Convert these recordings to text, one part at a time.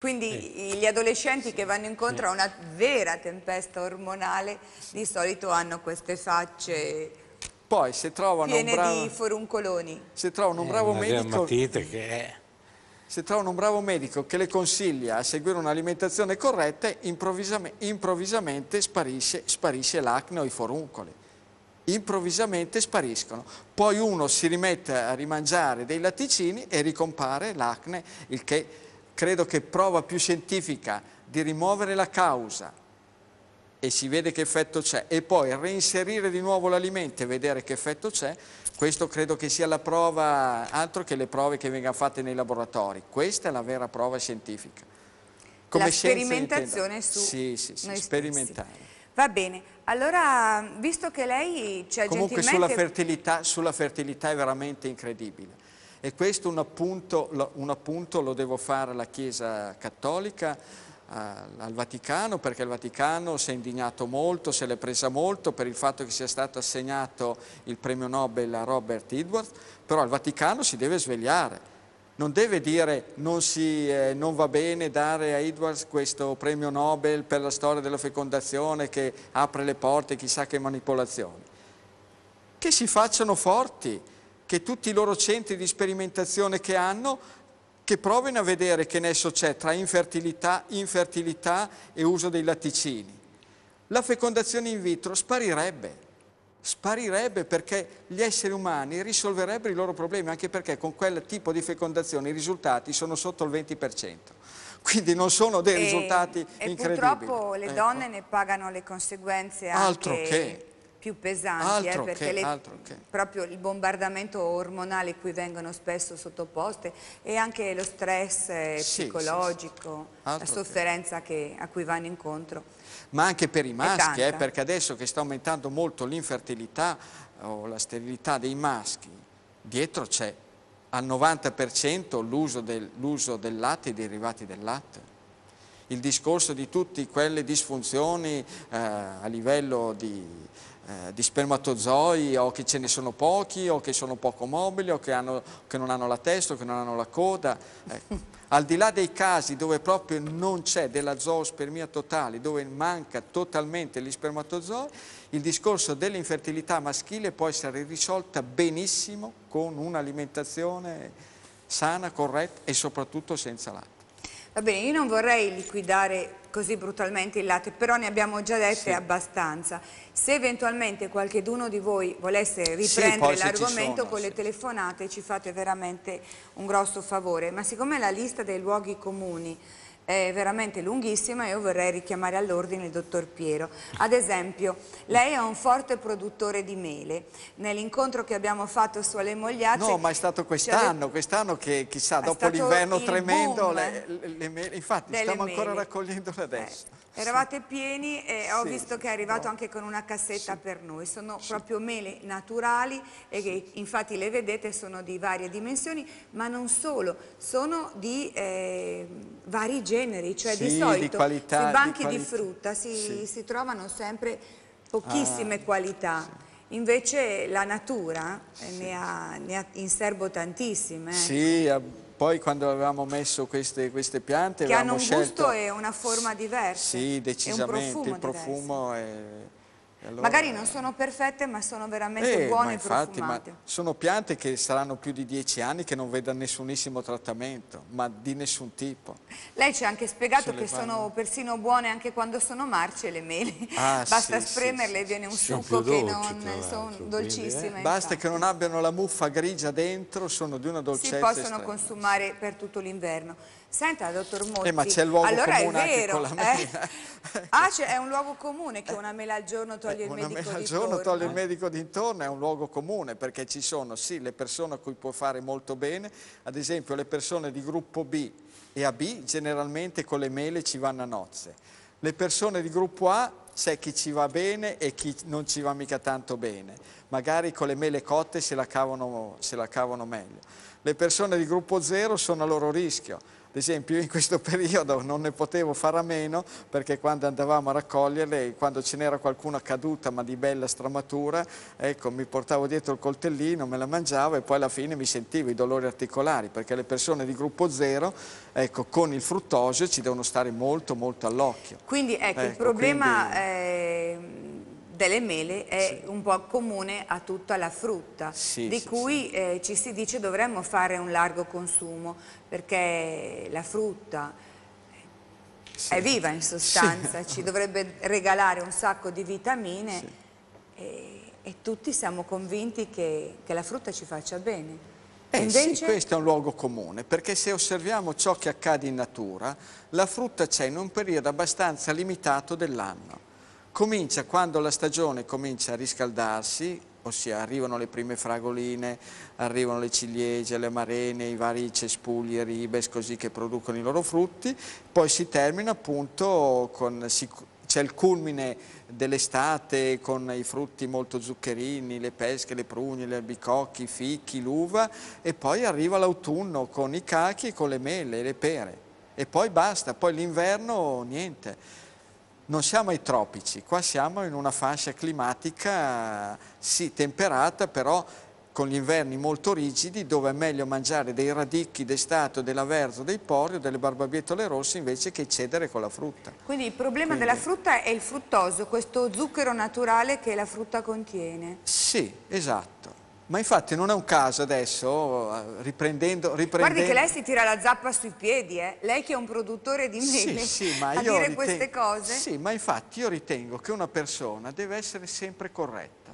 Quindi gli adolescenti che vanno incontro a una vera tempesta ormonale di solito hanno queste facce Poi, se trovano piene un bravo, di foruncoloni. Se trovano un eh, bravo medico... Che... Se trovano un bravo medico che le consiglia a seguire un'alimentazione corretta, improvvisamente, improvvisamente sparisce, sparisce l'acne o i foruncoli improvvisamente spariscono. Poi uno si rimette a rimangiare dei latticini e ricompare l'acne, il che credo che prova più scientifica di rimuovere la causa e si vede che effetto c'è e poi reinserire di nuovo l'alimento e vedere che effetto c'è, questo credo che sia la prova, altro che le prove che vengono fatte nei laboratori, questa è la vera prova scientifica. Come la sperimentazione su sì, sì, sì, sperimentare. Va bene, allora visto che lei ci ha Comunque gentilmente... Comunque sulla fertilità è veramente incredibile e questo un appunto, un appunto lo devo fare alla Chiesa Cattolica, eh, al Vaticano perché il Vaticano si è indignato molto, se l'è presa molto per il fatto che sia stato assegnato il premio Nobel a Robert Edwards, però il Vaticano si deve svegliare, non deve dire non, si, eh, non va bene dare a Edwards questo premio Nobel per la storia della fecondazione che apre le porte chissà che manipolazioni. Che si facciano forti, che tutti i loro centri di sperimentazione che hanno, che provino a vedere che nesso c'è tra infertilità, infertilità e uso dei latticini. La fecondazione in vitro sparirebbe, sparirebbe perché gli esseri umani risolverebbero i loro problemi, anche perché con quel tipo di fecondazione i risultati sono sotto il 20%. Quindi non sono dei risultati e incredibili. E purtroppo le ecco. donne ne pagano le conseguenze anche... Altro che più pesanti, eh, perché che, le, proprio il bombardamento ormonale cui vengono spesso sottoposte e anche lo stress eh, sì, psicologico, sì, sì. la sofferenza che. Che, a cui vanno incontro. Ma anche per i maschi, eh, perché adesso che sta aumentando molto l'infertilità eh, o la sterilità dei maschi, dietro c'è al 90% l'uso del, del latte e i derivati del latte il discorso di tutte quelle disfunzioni eh, a livello di eh, di spermatozoi o che ce ne sono pochi o che sono poco mobili o che, hanno, che non hanno la testa o che non hanno la coda. Eh. Al di là dei casi dove proprio non c'è della zoospermia totale, dove manca totalmente gli spermatozoi, il discorso dell'infertilità maschile può essere risolta benissimo con un'alimentazione sana, corretta e soprattutto senza latte. Va bene, io non vorrei liquidare così brutalmente il latte, però ne abbiamo già dette sì. abbastanza. Se eventualmente qualcheduno di voi volesse riprendere sì, l'argomento con sì. le telefonate ci fate veramente un grosso favore. Ma siccome la lista dei luoghi comuni è veramente lunghissima e io vorrei richiamare all'ordine il dottor Piero. Ad esempio, lei è un forte produttore di mele. Nell'incontro che abbiamo fatto su Alle Mogliate... No, ma è stato quest'anno, quest'anno che chissà, dopo l'inverno tremendo, le, le, mele, infatti stiamo mele. ancora raccogliendole eh, adesso. Eh. Eravate pieni e ho visto che è arrivato no. anche con una cassetta sì. per noi. Sono sì. proprio mele naturali e che infatti le vedete sono di varie dimensioni, ma non solo, sono di eh, vari generi generi, cioè sì, di solito di qualità, sui banchi di, di frutta si, sì. si, trovano sempre pochissime ah, qualità. Sì. Invece la natura eh, ne ha, ne, ha, in serbo tantissime. Ecco. Sì, eh, poi quando avevamo messo queste, queste piante... Che hanno un scelto, gusto e una forma diversa. Sì, decisamente, il profumo diverso. è allora... Magari non sono perfette ma sono veramente eh, buone infatti, e profumate. sono piante che saranno più di dieci anni che non vedono nessunissimo trattamento, ma di nessun tipo. Lei ci ha anche spiegato che vanno... sono persino buone anche quando sono marce le mele. Ah, Basta sì, spremerle sì, e viene un succo che non sono dolcissime. Quindi, eh? Basta che non abbiano la muffa grigia dentro, sono di una dolcezza. Si possono estrema. consumare per tutto l'inverno. Senta, dottor Monti, eh, ma c'è il luogo allora comune è vero, anche con la Eh? Ah, cioè è un luogo comune che una mela al giorno eh, toglie eh, il medico d'intorno. Una mela al giorno toglie il medico d'intorno, è un luogo comune perché ci sono sì le persone a cui puoi fare molto bene, ad esempio le persone di gruppo B e AB generalmente con le mele ci vanno a nozze. Le persone di gruppo A c'è chi ci va bene e chi non ci va mica tanto bene. Magari con le mele cotte se la cavano, se la cavano meglio. Le persone di gruppo 0 sono a loro rischio esempio io in questo periodo non ne potevo fare a meno perché quando andavamo a raccoglierle, quando ce n'era qualcuna caduta ma di bella stramatura, ecco, mi portavo dietro il coltellino, me la mangiavo e poi alla fine mi sentivo i dolori articolari perché le persone di gruppo zero ecco, con il fruttosio ci devono stare molto molto all'occhio. Quindi ecco, ecco, il problema... Quindi... È delle mele è sì. un po' comune a tutta la frutta, sì, di sì, cui eh, ci si dice dovremmo fare un largo consumo, perché la frutta è viva in sostanza, ci dovrebbe regalare un sacco di vitamine e, e, tutti siamo convinti che, che la frutta ci faccia bene. Eh Invece... sì, questo è un luogo comune, perché se osserviamo ciò che accade in natura, la frutta c'è in un periodo abbastanza limitato dell'anno comincia quando la stagione comincia a riscaldarsi, ossia arrivano le prime fragoline, arrivano le ciliegie, le marene, i vari cespugli, ribes, così che producono i loro frutti, poi si termina appunto con... c'è il culmine dell'estate con i frutti molto zuccherini, le pesche, le prugne, gli albicocchi, i fichi, l'uva e poi arriva l'autunno con i cachi, con le mele, le pere e poi basta, poi l'inverno niente non siamo ai tropici, qua siamo in una fascia climatica sì temperata però con gli inverni molto rigidi dove è meglio mangiare dei radicchi d'estate, dell'averzo, dei o delle barbabietole rosse invece che cedere con la frutta. Quindi il problema Quindi... della frutta è il fruttoso, questo zucchero naturale che la frutta contiene. Sì, esatto. Ma infatti non è un caso adesso, eh, riprendendo, riprendendo... Guardi che lei si tira la zappa sui piedi, eh? Lei che è un produttore di mele, sì, sì, ma a dire ritengo, queste cose. Sì, ma infatti io ritengo che una persona deve essere sempre corretta.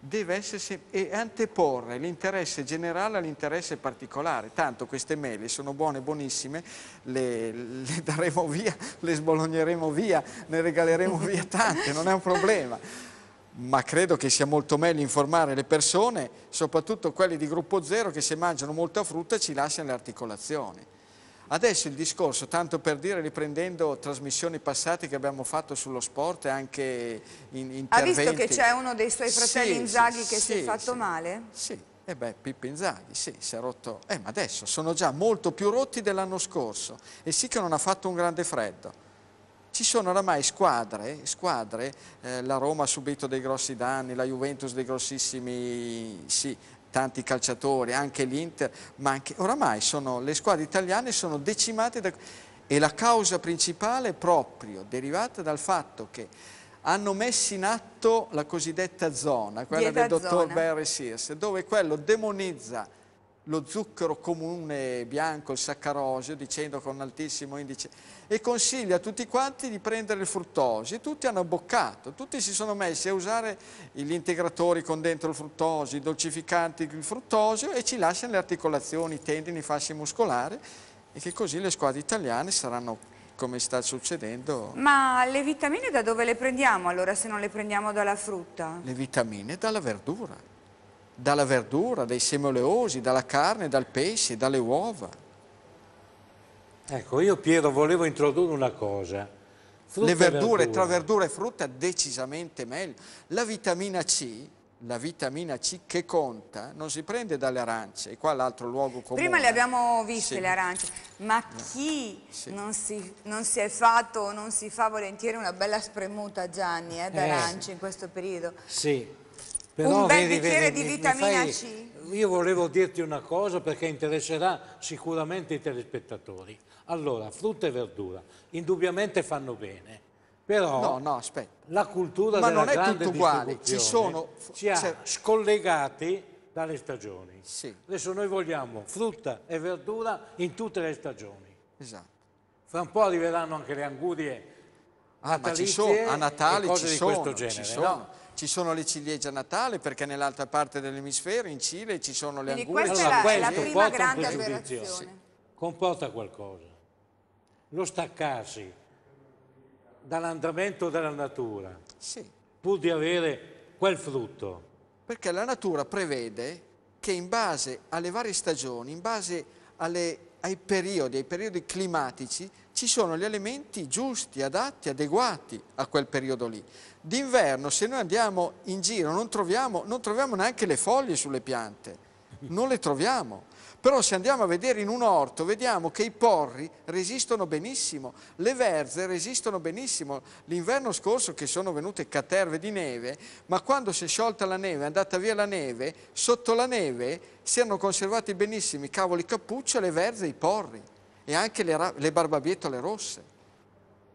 Deve essere se... e anteporre l'interesse generale all'interesse particolare. Tanto queste mele sono buone, buonissime, le, le daremo via, le sbologneremo via, ne regaleremo via tante, non è un problema. ma credo che sia molto meglio informare le persone, soprattutto quelle di gruppo zero, che se mangiano molta frutta ci lasciano le articolazioni. Adesso il discorso, tanto per dire, riprendendo trasmissioni passate che abbiamo fatto sullo sport e anche in interventi. Ha visto che c'è uno dei suoi fratelli sì, Inzaghi sì, che sì, si è fatto male? Sì, e eh beh, Pippo Inzaghi, sì, si è rotto. Eh, ma adesso sono già molto più rotti dell'anno scorso e sì che non ha fatto un grande freddo ci sono oramai squadre, squadre eh, la Roma ha subito dei grossi danni, la Juventus dei grossissimi sì, tanti calciatori, anche l'Inter, ma anche, oramai sono, le squadre italiane sono decimate da, e la causa principale è proprio derivata dal fatto che hanno messo in atto la cosiddetta zona, quella Dieta del dottor Barry Sears, dove quello demonizza lo zucchero comune bianco, il saccarosio, dicendo con altissimo indice, e consiglia a tutti quanti di prendere il fruttosio. tutti hanno boccato, tutti si sono messi a usare gli integratori con dentro il fruttosio, i dolcificanti il fruttosio e ci lasciano le articolazioni, i tendini, i fasci muscolari e che così le squadre italiane saranno come sta succedendo. Ma le vitamine da dove le prendiamo allora se non le prendiamo dalla frutta? Le vitamine dalla verdura dalla verdura, dai semi oleosi, dalla carne, dal pesce, dalle uova. Ecco, io Piero volevo introdurre una cosa. Frutta Le verdure, verdura. tra verdura e frutta decisamente meglio. La vitamina C, la vitamina C che conta, non si prende dalle arance, e qua l'altro luogo comune. Prima le abbiamo viste sì. le arance, ma chi sì. non, si, non, si, è fatto, non si fa volentieri una bella spremuta Gianni, eh, eh. d'arance eh, in questo periodo? Sì. Però, un bel vedi, bicchiere vedi, di vitamina fai... C? Io volevo dirti una cosa perché interesserà sicuramente i telespettatori. Allora, frutta e verdura, indubbiamente fanno bene, però no, no, aspetta. la cultura Ma della non è grande tutto uguale. Ci, sono... ci ha scollegati dalle stagioni. Sì. Adesso noi vogliamo frutta e verdura in tutte le stagioni. Esatto. Fra un po' arriveranno anche le angurie Ah, ma ci sono, a Natale ci sono, ci sono. No? ci sono le ciliegie a Natale perché nell'altra parte dell'emisfero, in Cile, ci sono le Quindi angurie. Questa allora, è la, è la prima grande aberrazione. Sì. Comporta qualcosa. Lo staccarsi dall'andamento della natura, sì. pur di avere quel frutto. Perché la natura prevede che in base alle varie stagioni, in base alle, ai periodi, ai periodi climatici, ci sono gli elementi giusti, adatti, adeguati a quel periodo lì. D'inverno, se noi andiamo in giro, non troviamo, non troviamo neanche le foglie sulle piante, non le troviamo. Però se andiamo a vedere in un orto, vediamo che i porri resistono benissimo, le verze resistono benissimo. L'inverno scorso che sono venute caterve di neve, ma quando si è sciolta la neve, è andata via la neve, sotto la neve si erano conservati benissimo i cavoli cappuccia, le verze, e i porri e anche le, le barbabietole rosse.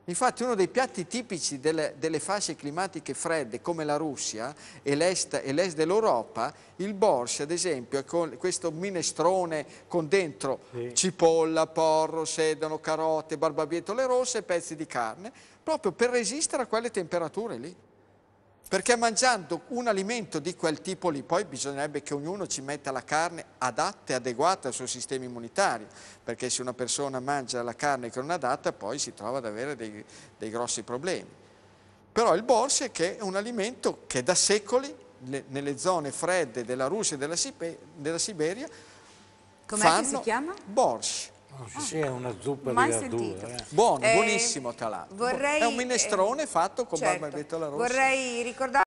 Infatti uno dei piatti tipici delle, delle, fasce climatiche fredde come la Russia e l'est, dell'Europa, il borsch ad esempio è con questo minestrone con dentro sì. cipolla, porro, sedano, carote, barbabietole rosse e pezzi di carne, proprio per resistere a quelle temperature lì perché mangiando un alimento di quel tipo lì, poi bisognerebbe che ognuno ci metta la carne adatta e adeguata al suo sistema immunitario, perché se una persona mangia la carne che non è adatta poi si trova ad avere dei, dei grossi problemi. Però il borse che è un alimento che da secoli le, nelle zone fredde della Russia e della, Sipe, della Siberia Com'è che si chiama? Borsch. Ah, sì, è una zuppa Mai di verdure. Sentito. Eh. Buono, eh, buonissimo tra l'altro. è un minestrone eh, fatto con certo, barbabietola rossa. Vorrei ricordare